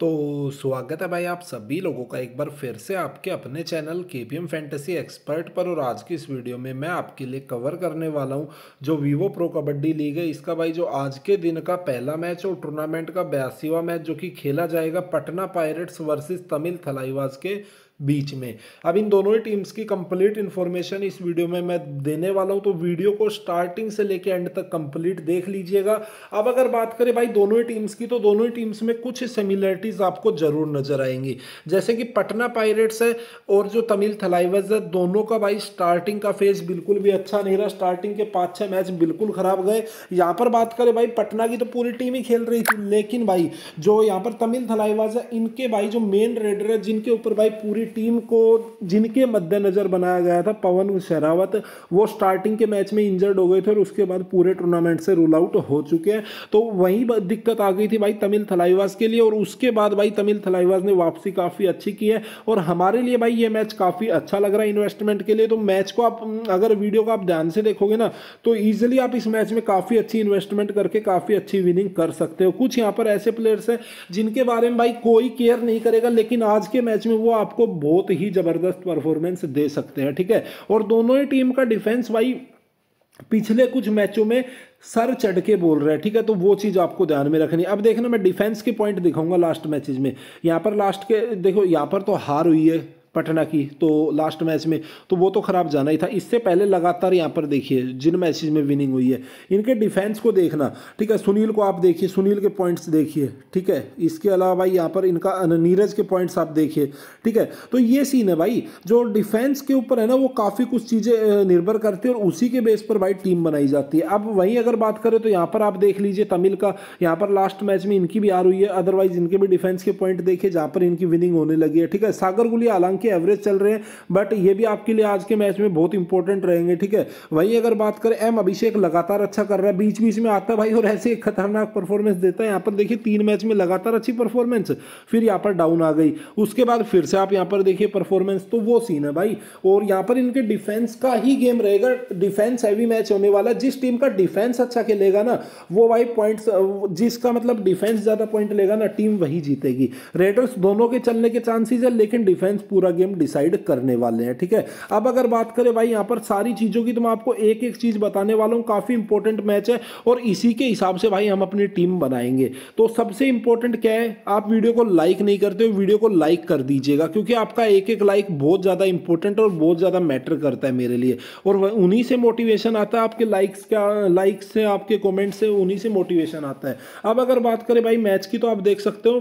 तो स्वागत है भाई आप सभी लोगों का एक बार फिर से आपके अपने चैनल के पी एम फैंटेसी एक्सपर्ट पर और आज की इस वीडियो में मैं आपके लिए कवर करने वाला हूं जो वीवो प्रो कबड्डी लीग है इसका भाई जो आज के दिन का पहला मैच और टूर्नामेंट का बयासीवा मैच जो कि खेला जाएगा पटना पायरेट्स वर्सेस तमिल थलाईवाज के बीच में अब इन दोनों ही टीम्स की कंप्लीट इन्फॉर्मेशन इस वीडियो में मैं देने वाला हूं तो वीडियो को स्टार्टिंग से लेकर एंड तक कंप्लीट देख लीजिएगा अब अगर बात करें भाई दोनों ही टीम्स की तो दोनों ही टीम्स में कुछ सिमिलरिटीज आपको जरूर नजर आएंगी जैसे कि पटना पायरेट्स है और जो तमिल थलाइवर्स है दोनों का भाई स्टार्टिंग का फेज बिल्कुल भी अच्छा नहीं रहा स्टार्टिंग के पाँच छः मैच बिल्कुल खराब गए यहाँ पर बात करें भाई पटना की तो पूरी टीम ही खेल रही थी लेकिन भाई जो यहाँ पर तमिल थलाइवर्स है इनके भाई जो मेन रेडर है जिनके ऊपर भाई पूरी टीम को जिनके मद्देनज़र बनाया गया था पवन शेरावत वो स्टार्टिंग के मैच में इंजर्ड हो गए थे और उसके बाद पूरे टूर्नामेंट से रूल आउट हो चुके हैं तो वहीं दिक्कत आ गई थी भाई तमिल थलाईवास के लिए और उसके बाद भाई तमिल थलाईवास ने वापसी काफ़ी अच्छी की है और हमारे लिए भाई ये मैच काफ़ी अच्छा लग रहा है इन्वेस्टमेंट के लिए तो मैच को आप अगर वीडियो को आप ध्यान से देखोगे ना तो ईजिली आप इस मैच में काफ़ी अच्छी इन्वेस्टमेंट करके काफ़ी अच्छी विनिंग कर सकते हो कुछ यहाँ पर ऐसे प्लेयर्स हैं जिनके बारे में भाई कोई केयर नहीं करेगा लेकिन आज के मैच में वो आपको बहुत ही ज़बरदस्त परफॉर्मेंस दे सकते हैं ठीक है और दोनों ही टीम का डिफेंस भाई पिछले कुछ मैचों में सर चढ़ के बोल रहे हैं ठीक है तो वो चीज़ आपको ध्यान में रखनी अब देखना मैं डिफेंस के पॉइंट दिखाऊंगा लास्ट मैचेज में यहाँ पर लास्ट के देखो यहाँ पर तो हार हुई है पटना की तो लास्ट मैच में तो वो तो ख़राब जाना ही था इससे पहले लगातार यहाँ पर देखिए जिन मैचेस में विनिंग हुई है इनके डिफेंस को देखना ठीक है सुनील को आप देखिए सुनील के पॉइंट्स देखिए ठीक है इसके अलावा भाई यहाँ पर इनका नीरज के पॉइंट्स आप देखिए ठीक है तो ये सीन है भाई जो डिफेंस के ऊपर है ना वो काफ़ी कुछ चीज़ें निर्भर करती है और उसी के बेस पर भाई टीम बनाई जाती है अब वहीं अगर बात करें तो यहाँ पर आप देख लीजिए तमिल का यहाँ पर लास्ट मैच में इनकी भी हार हुई है अदरवाइज इनके भी डिफेंस के पॉइंट देखिए जहाँ पर इनकी विनिंग होने लगी है ठीक है सागर गुलिया हालांकि के एवरेज चल रहे हैं बट ये भी आपके लिए आज के मैच में बहुत इंपॉर्टेंट रहेंगे ठीक है वही अगर बात करें एम अभिषेक लगातार अच्छा कर रहा है बीच बीच में आता भाई और ऐसे एक खतरनाक परफॉर्मेंस देता है यहाँ पर देखिए तीन मैच में लगातार अच्छी परफॉर्मेंस फिर यहाँ पर डाउन आ गई उसके बाद फिर से आप यहाँ पर देखिए परफॉर्मेंस तो वो सीन है भाई और यहाँ पर इनके डिफेंस का ही गेम रहेगा डिफेंस हैवी मैच होने वाला जिस टीम का डिफेंस अच्छा खेलेगा ना वो भाई पॉइंट्स जिसका मतलब डिफेंस ज़्यादा पॉइंट लेगा ना टीम वही जीतेगी रेडर्स दोनों के चलने के चांसेस है लेकिन डिफेंस पूरा पूरा गेम डिसाइड करने वाले हैं ठीक है अब अगर बात करें भाई यहाँ पर सारी चीज़ों की तो मैं आपको एक एक चीज़ बताने वाला हूँ काफ़ी इंपॉर्टेंट मैच है और इसी के हिसाब से भाई हम अपनी टीम बनाएंगे तो सबसे इंपॉर्टेंट क्या है आप वीडियो को लाइक नहीं करते हो वीडियो को लाइक कर दीजिएगा क्योंकि आपका एक एक लाइक बहुत ज़्यादा इंपॉर्टेंट और बहुत ज़्यादा मैटर करता है मेरे लिए और उन्हीं से मोटिवेशन आता है आपके लाइक्स का लाइक्स से आपके कमेंट से उन्हीं से मोटिवेशन आता है अब अगर बात करें भाई मैच की तो आप देख सकते हो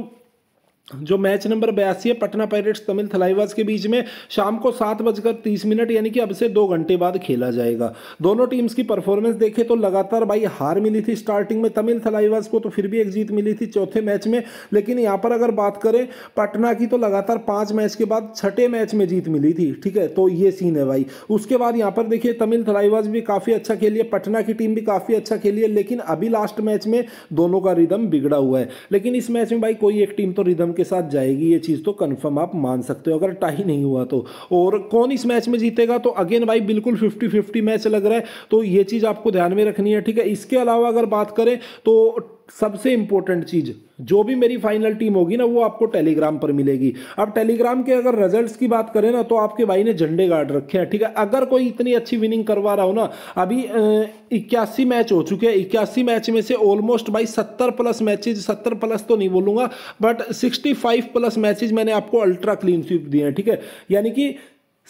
जो मैच नंबर बयासी है पटना पायरेट्स तमिल थलाईवास के बीच में शाम को सात बजकर तीस मिनट यानी कि अब से दो घंटे बाद खेला जाएगा दोनों टीम्स की परफॉर्मेंस देखें तो लगातार भाई हार मिली थी स्टार्टिंग में तमिल थलाईवास को तो फिर भी एक जीत मिली थी चौथे मैच में लेकिन यहाँ पर अगर बात करें पटना की तो लगातार पाँच मैच के बाद छठे मैच में जीत मिली थी ठीक है तो ये सीन है भाई उसके बाद यहाँ पर देखिए तमिल थलाईवास भी काफ़ी अच्छा खेली है पटना की टीम भी काफ़ी अच्छा खेली है लेकिन अभी लास्ट मैच में दोनों का रिदम बिगड़ा हुआ है लेकिन इस मैच में भाई कोई एक टीम तो रिदम के साथ जाएगी ये चीज़ तो कन्फर्म आप मान सकते हो अगर टाई नहीं हुआ तो और कौन इस मैच में जीतेगा तो अगेन भाई बिल्कुल फिफ्टी फिफ्टी मैच लग रहा है तो ये चीज़ आपको ध्यान में रखनी है ठीक है इसके अलावा अगर बात करें तो सबसे इंपॉर्टेंट चीज जो भी मेरी फाइनल टीम होगी ना वो आपको टेलीग्राम पर मिलेगी अब टेलीग्राम के अगर रिजल्ट्स की बात करें ना तो आपके भाई ने झंडे गाड़ रखे हैं ठीक है अगर कोई इतनी अच्छी विनिंग करवा रहा हो ना अभी इक्यासी मैच हो चुके हैं इक्यासी मैच में से ऑलमोस्ट भाई सत्तर प्लस मैचेज सत्तर प्लस तो नहीं बोलूंगा but sixty five plus matches मैंने आपको अल्ट्रा क्लीन स्वीप दिए हैं ठीक है यानी कि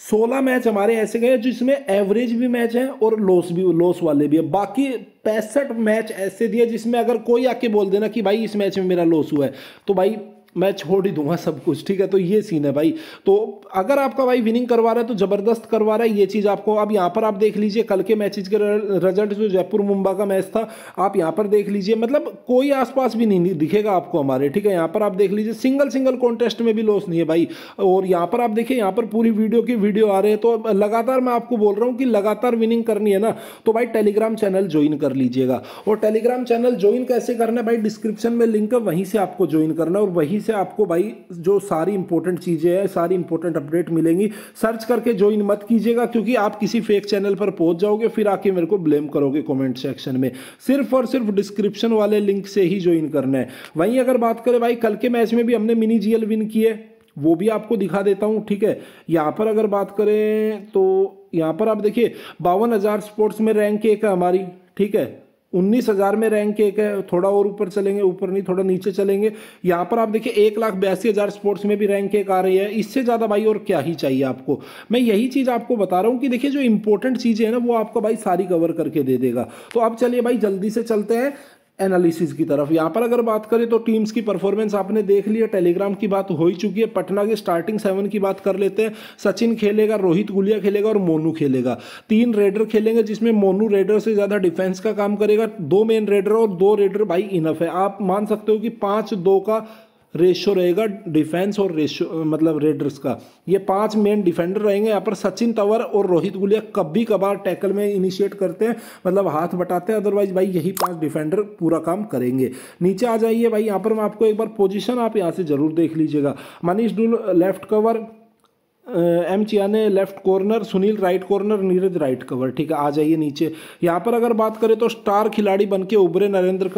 सोलह मैच हमारे ऐसे गए जिसमें एवरेज भी मैच है और लॉस भी लॉस वाले भी है बाकी पैंसठ मैच ऐसे दिए जिसमें अगर कोई आके बोल देना कि भाई इस मैच में मेरा लॉस हुआ है तो भाई मैं छोड़ ही दूंगा सब कुछ ठीक है तो ये सीन है भाई तो अगर आपका भाई विनिंग करवा रहा है तो ज़बरदस्त करवा रहा है ये चीज़ आपको अब यहां पर आप देख लीजिए कल के मैचेज के रिजल्ट जो जयपुर मुंबई का मैच था आप यहाँ पर देख लीजिए मतलब कोई आसपास भी नहीं दिखेगा आपको हमारे ठीक है यहाँ पर आप देख लीजिए सिंगल सिंगल कॉन्टेस्ट में भी लॉस नहीं है भाई और यहां पर आप देखिए यहां पर पूरी वीडियो की वीडियो आ रहे हैं तो लगातार मैं आपको बोल रहा हूँ कि लगातार विनिंग करनी है ना तो भाई टेलीग्राम चैनल ज्वाइन कर लीजिएगा और टेलीग्राम चैनल ज्वाइन कैसे करना है भाई डिस्क्रिप्शन में लिंक है वहीं से आपको ज्वाइन करना है और वहीं यहीं से आपको भाई जो सारी इंपॉर्टेंट चीज़ें हैं सारी इंपॉर्टेंट अपडेट मिलेंगी सर्च करके ज्वाइन मत कीजिएगा क्योंकि आप किसी फेक चैनल पर पहुंच जाओगे फिर आके मेरे को ब्लेम करोगे कमेंट सेक्शन में सिर्फ और सिर्फ डिस्क्रिप्शन वाले लिंक से ही ज्वाइन करना है वहीं अगर बात करें भाई कल के मैच में भी हमने मिनी जीएल विन किए वो भी आपको दिखा देता हूँ ठीक है यहाँ पर अगर बात करें तो यहाँ पर आप देखिए बावन हज़ार स्पोर्ट्स में रैंक एक है हमारी ठीक है उन्नीस हज़ार में रैंक एक है थोड़ा और ऊपर चलेंगे ऊपर नहीं थोड़ा नीचे चलेंगे यहाँ पर आप देखिए एक लाख बयासी हज़ार स्पोर्ट्स में भी रैंक एक आ रही है इससे ज़्यादा भाई और क्या ही चाहिए आपको मैं यही चीज़ आपको बता रहा हूँ कि देखिए जो इंपॉर्टेंट चीज़ें हैं ना वो आपको भाई सारी कवर करके दे देगा तो अब चलिए भाई जल्दी से चलते हैं एनालिसिस की तरफ यहाँ पर अगर बात करें तो टीम्स की परफॉर्मेंस आपने देख ली है टेलीग्राम की बात हो ही चुकी है पटना के स्टार्टिंग सेवन की बात कर लेते हैं सचिन खेलेगा रोहित गुलिया खेलेगा और मोनू खेलेगा तीन रेडर खेलेंगे जिसमें मोनू रेडर से ज़्यादा डिफेंस का काम करेगा दो मेन रेडर और दो रेडर भाई इनफ है आप मान सकते हो कि पाँच दो का रेशो रहेगा डिफेंस और रेशो मतलब रेडर्स का ये पांच मेन डिफेंडर रहेंगे यहाँ पर सचिन तंवर और रोहित गुलिया कभी कभार टैकल में इनिशिएट करते हैं मतलब हाथ बटाते हैं अदरवाइज भाई यही पांच डिफेंडर पूरा काम करेंगे नीचे आ जाइए भाई यहाँ पर मैं आपको एक बार पोजिशन आप यहाँ से जरूर देख लीजिएगा Manish Dhull left cover M Chiyaneh left corner Sunil right corner Neeraj right cover ठीक है आ जाइए नीचे यहाँ पर अगर बात करें तो स्टार खिलाड़ी बन के उभरे नरेंद्र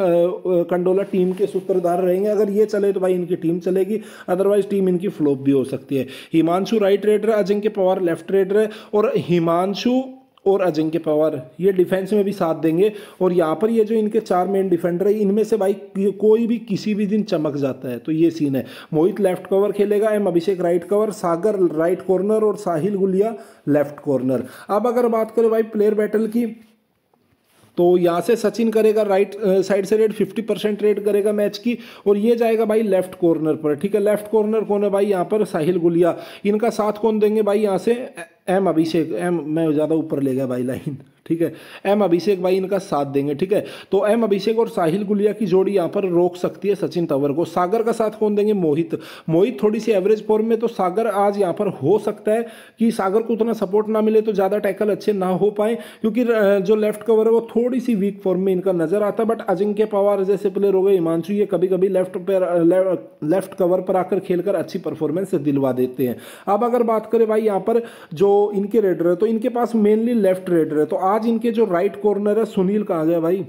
कंडोला टीम के सूत्रधार रहेंगे अगर ये चले तो भाई इनकी टीम चलेगी अदरवाइज टीम इनकी फ्लॉप भी हो सकती है Himanshu right raider Ajinkya Pawar left raider है और हिमांशु और अजिंक्य पवार ये डिफेंस में भी साथ देंगे और यहाँ पर ये जो इनके चार मेन डिफेंडर है इनमें से भाई कोई भी किसी भी दिन चमक जाता है तो ये सीन है मोहित लेफ्ट कवर खेलेगा M Abhishek right cover Sagar right corner और साहिल गुलिया लेफ्ट कॉर्नर अब अगर बात करें भाई प्लेयर बैटल की तो यहाँ से सचिन करेगा राइट साइड से रेड फिफ्टी परसेंट रेड करेगा मैच की और ये जाएगा भाई लेफ्ट कॉर्नर पर ठीक है लेफ्ट कॉर्नर कौन है भाई यहाँ पर साहिल गुलिया इनका साथ कौन देंगे भाई यहाँ से एम अभिषेक एम मैं ज़्यादा ऊपर ले गया भाई लाइन ठीक है एम अभिषेक भाई इनका साथ देंगे ठीक है तो एम अभिषेक और साहिल गुलिया की जोड़ी यहाँ पर रोक सकती है सचिन तंवर को सागर का साथ कौन देंगे मोहित मोहित थोड़ी सी एवरेज फॉर्म में तो सागर आज यहाँ पर हो सकता है कि सागर को उतना सपोर्ट ना मिले तो ज़्यादा टैकल अच्छे ना हो पाए क्योंकि जो लेफ्ट कवर है वो थोड़ी सी वीक फॉर्म में इनका नजर आता है बट अजिंक्य पवार जैसे प्लेयर हो गए हिमांशु ये कभी कभी लेफ्ट पर लेफ्ट कवर पर आकर खेलकर अच्छी परफॉर्मेंस दिलवा देते हैं अब अगर बात करें भाई यहाँ पर जो इनके रेडर है तो इनके पास मेनली लेफ्ट रेडर है तो आज आज इनके जो राइट कॉर्नर है सुनील कहाँ गया भाई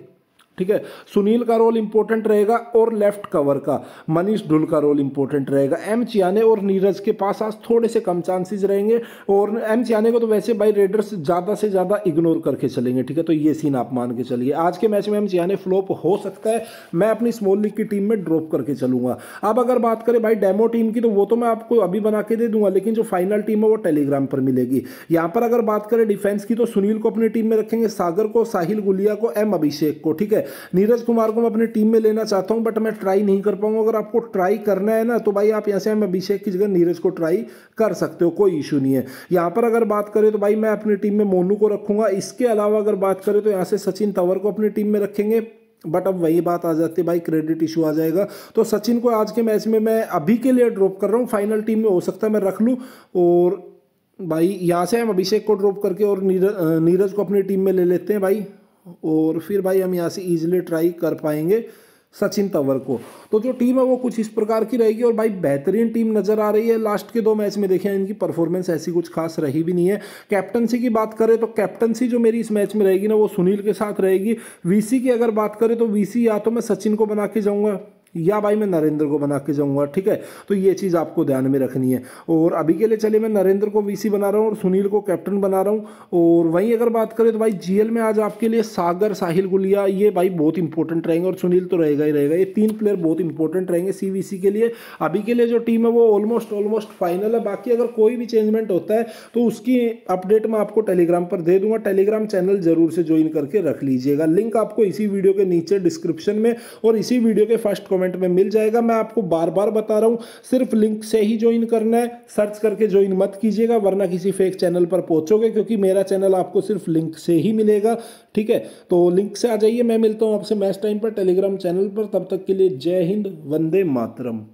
ठीक है सुनील का रोल इंपॉर्टेंट रहेगा और लेफ्ट कवर का मनीष ढुल का रोल इंपॉर्टेंट रहेगा एम चियाने और नीरज के पास आज थोड़े से कम चांसेस रहेंगे और एम चियाने को तो वैसे भाई रेडर्स ज़्यादा से ज़्यादा इग्नोर करके चलेंगे ठीक है तो ये सीन आप मान के चलिए आज के मैच में एम चियाने फ्लोप हो सकता है मैं अपनी स्मॉल लीग की टीम में ड्रॉप करके चलूंगा अब अगर बात करें भाई डेमो टीम की तो वो तो मैं आपको अभी बना के दे दूंगा लेकिन जो फाइनल टीम है वो टेलीग्राम पर मिलेगी यहाँ पर अगर बात करें डिफेंस की तो सुनील को अपनी टीम में रखेंगे सागर को साहिल गुलिया को एम अभिषेक को ठीक है नीरज कुमार को मैं अपनी टीम में लेना चाहता हूँ बट मैं ट्राई नहीं कर पाऊंगा अगर आपको ट्राई करना है ना तो भाई आप यहाँ से हम अभिषेक की जगह नीरज को ट्राई कर सकते हो कोई इशू नहीं है यहाँ पर अगर बात करें तो भाई मैं अपनी टीम में मोनू को रखूंगा इसके अलावा अगर बात करें तो यहाँ से सचिन तंवर को अपनी टीम में रखेंगे बट अब वही बात आ जाती है भाई क्रेडिट इशू आ जाएगा तो सचिन को आज के मैच में मैं अभी के लिए ड्रॉप कर रहा हूँ फाइनल टीम में हो सकता है मैं रख लूँ और भाई यहाँ से हम अभिषेक को ड्रॉप करके और नीरज नीरज को अपनी टीम में ले लेते हैं भाई और फिर भाई हम यहाँ से ईजिली ट्राई कर पाएंगे सचिन तंवर को तो जो टीम है वो कुछ इस प्रकार की रहेगी और भाई बेहतरीन टीम नज़र आ रही है लास्ट के दो मैच में देखें इनकी परफॉर्मेंस ऐसी कुछ खास रही भी नहीं है कैप्टनसी की बात करें तो कैप्टनसी जो मेरी इस मैच में रहेगी ना वो सुनील के साथ रहेगी वीसी की अगर बात करें तो वीसी या तो मैं सचिन को बना के जाऊँगा या भाई मैं नरेंद्र को बना के जाऊंगा ठीक है तो ये चीज़ आपको ध्यान में रखनी है और अभी के लिए चलिए मैं नरेंद्र को वीसी बना रहा हूँ और सुनील को कैप्टन बना रहा हूँ और वहीं अगर बात करें तो भाई जीएल में आज आपके लिए सागर साहिल गुलिया ये भाई बहुत इंपॉर्टेंट रहेंगे और सुनील तो रहेगा ही रहेगा ये तीन प्लेयर बहुत इंपॉर्टेंट रहेंगे सी के लिए अभी के लिए जो टीम है वो ऑलमोस्ट ऑलमोस्ट फाइनल है बाकी अगर कोई भी चेंजमेंट होता है तो उसकी अपडेट मैं आपको टेलीग्राम पर दे दूंगा टेलीग्राम चैनल जरूर से ज्वाइन करके रख लीजिएगा लिंक आपको इसी वीडियो के नीचे डिस्क्रिप्शन में और इसी वीडियो के फर्स्ट कॉमेंट कमेंट में मिल जाएगा मैं आपको बार बार बता रहा हूँ सिर्फ लिंक से ही ज्वाइन करना है सर्च करके ज्वाइन मत कीजिएगा वरना किसी फेक चैनल पर पहुँचोगे क्योंकि मेरा चैनल आपको सिर्फ लिंक से ही मिलेगा ठीक है तो लिंक से आ जाइए मैं मिलता हूँ आपसे मैच टाइम पर टेलीग्राम चैनल पर तब तक के लिए जय हिंद वंदे मातरम